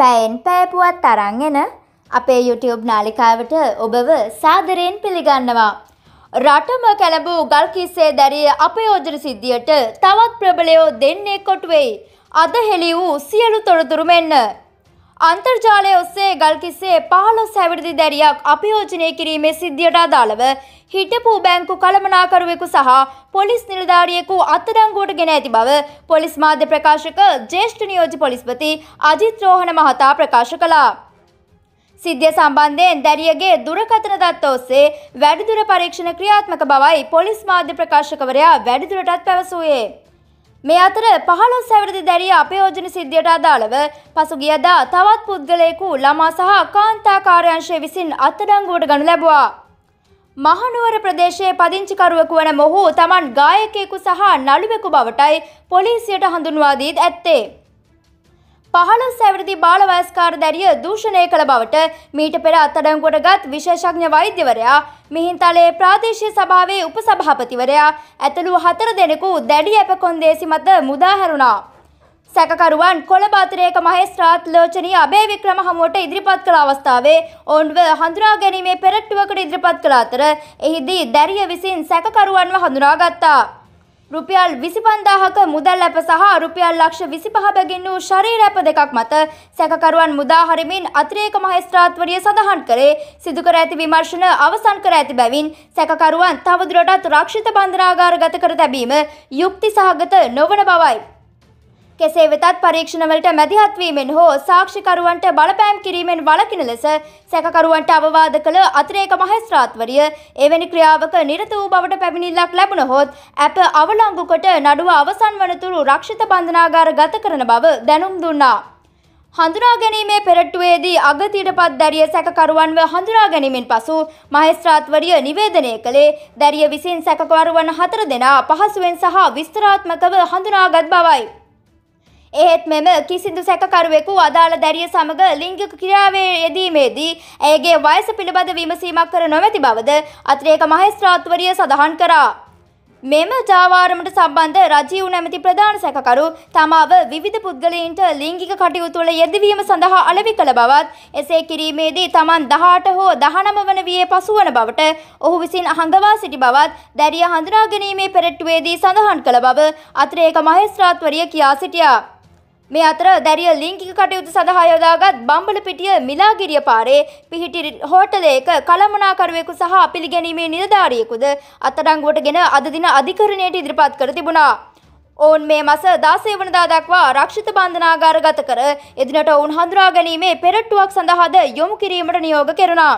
පැයෙන් පෑපුවත් තරන් එන අපේ YouTube නාලිකාවට ඔබව සාදරයෙන් පිළිගන්නවා. රටම කැළඹූ ගල් කිස්සේ දැරිය අපයෝජන සිද්ධියට තවත් ප්‍රබලයෝ දෙන්නේ කොටුවෙයි. අද හෙළි වූ සියලු තොරතුරු මෙන්න. අන්තර්ජාලය ඔස්සේ ගල් කිස්සේ පහලොස් හැවිරිදි දැරියක් අපයෝජනය කිරීමේ සිද්ධියට අදාළව හිටපු බැංකු කළමනාකරුවෙකු සහ පොලිස් නිලධාරියෙකු අත්අඩංගුවට ගෙන ඇති බව පොලිස් මාධ්‍ය ප්‍රකාශක ජේෂ්ඨ නියෝජ්‍ය පොලිස්පති අජිත් රෝහණ මහතා ප්‍රකාශ කළා. සිද්ධිය සම්බන්ධයෙන් දැරියගේ දුරකථන දත්ත ඔස්සේ වැඩිදුර පරීක්ෂණ ක්‍රියාත්මක බවයි පොලිස් මාධ්‍ය ප්‍රකාශකවරයා වැඩිදුරටත් පැවසුවේ. මේ අතර පහළොස් සැවරදි දැරිය අපයෝජන සිද්ධියට අදාළව පසුගියදා තවත් පුද්ගලයෙකු ළමා සහ කාන්තා කාර්යංශය විසින් අත්අඩංගුවට ගනු ලැබුවා. මහනුවර ප්‍රදේශයේ පදිංචිකරුවෙකු වන මොහු තමන් ගායකයෙකු සහ නළුවෙකු බවටයි පොලිසියට හඳුන්වා දීත් ඇත්තේ. පහළ සැවිරිදි බාල වයස්කාර දැරිය දූෂණය කළ බවට මීට පෙර අත්අඩංගුවට විශේෂඥ වෛද්‍යවරයා මිහින්තලයේ ප්‍රාදේශීය සභාවේ උපසභාපතිවරයා ඇතුළු හතර දෙනෙකු දැඩි අප කොන්දේසි මත මුදා හැරුණා. සැකකරුවන් කොළඹ අතිරේක මහේස්ත්‍රාත් ලෝචනී අබේ වික්‍රම හමුවට ඉදිරිපත් කළ අවස්ථාවේ ඔවුන්ව හඳුනා ගැනීමේ පෙරට්ටුවකට ඉදිරිපත් කළ අතර එහිදී දැරිය විසින් සැකකරුවන්ව හඳුනාගත්තා. රුපියල් විසිපන්දාහක මුදල් ඇප සහ රුපියල් ලක්ෂ විසිපහ බැගින් වූ ශරීර ඇප දෙකක් මත සැකකරුවන් මුදාහරිමින් අතිරේක මහස්ත්‍රාත්වරිය සඳහන් කරේ සිදුකර ඇති විමර්ශන අවසන් කර ඇති බැවින් සැකකරුවන් තවදුරටත් රක්ෂිත බන්ධනාගාර ගත කර තැබීම යුක්ති සහගත නොවන බවයි. කෙසේ වෙතත් පරීක්ෂණවලට මැදිහත්වීමෙන් හෝ සාක්ෂිකරුවන්ට බලපෑම් කිරීමෙන් වළකින ලෙස සැකකරුවන්ට අවවාද කළ අතිරේක මහේස්ත්‍රාත්වරිය එවැනි ක්‍රියාවක නිරත වූ බවට පැමිණිල්ලක් ලැබුණ හොත් ඇප අවලංගු කොට නඩුව අවසන් වනතුරු රක්ෂිත බන්ධනාගාර ගත කරන බව දැනුම් දුන්නා. හඳුනා ගැනීමේ පෙරට්ටුවේදී අගතියට පත් දැරිය සැකකරුවන්ව හඳුනා ගැනීමෙන් පසු මහේස්ත්‍රාත්වරිය නිවේදනය කළේ දැරිය විසින් සැකකරුවන් හතර දෙනා පහසුවෙන් සහ විස්තරාත්මකව හඳුනාගත් බවයි. එහෙත් මෙම කිසිදු සැකකරුවෙකු අදාළ දැරිය සමග ලිංගික ක්‍රියාවේ යෙදීමේදී ඇයගේ වයස පිළිබඳ විමසීමක් කර නොමැති බවද අතිරේක මහේස්ත්‍රාත්වරිය සඳහන් කරා. මෙම ජාවාරමට සම්බන්ධ රජීව් නැමැති ප්‍රධාන සැකකරු තමාව විවිධ පුද්ගලයින්ට ලිංගික කටයුතු වල යෙදවීම සඳහා අලෙවි කළ බවත් එසේ කිරීමේදී තමන් 18 හෝ 19 වන වියේ පසුවන බවට ඔහු විසින් අහඟවා සිටි බවත් දැරිය හඳුනා ගැනීමේ පෙරට්ටුවේදී සඳහන් කළ බව අතිරේක මහේස්ත්‍රාත්වරිය කියා සිටියා. මේ අතර දැරිය ලිංගික කටයුතු සඳහා යොදාගත් බම්බලපිටිය මිලාගිරිය පාරේ පිහිටි හෝටලයක කළමනාකරුවෙකු සහ පිළිගැනීමේ නිලධාරියෙකුද අත්අඩංගුවට ගෙන අද දින අධිකරණයට ඉදිරිපත් කර තිබුණා. ඔවුන් මේ මස 16 වනදා දක්වා ආරක්ෂිත බන්ධනාගාර ගත කර එදිනට ඔවුන් හඳුනා ගැනීමේ පෙරට්ටුවක් සඳහාද යොමු කිරීමට නියෝග කෙරුණා.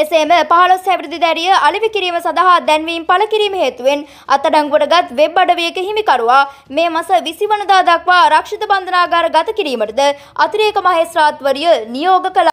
එසේම පහළොස් හැවිරිදි දැරිය අලිවි කිරීම සඳහා දැන්වීම් පළ කිරීම හේතුවෙන් අත්අඩංගුවටගත් වෙබ් අඩවියක හිමිකරුවා මේ මස විසිවනදා දක්වා ආරක්ෂිත බන්ධනාගාර ගත කිරීමටද අතිරේක මහේස්ත්‍රාත්වරිය නියෝග කළා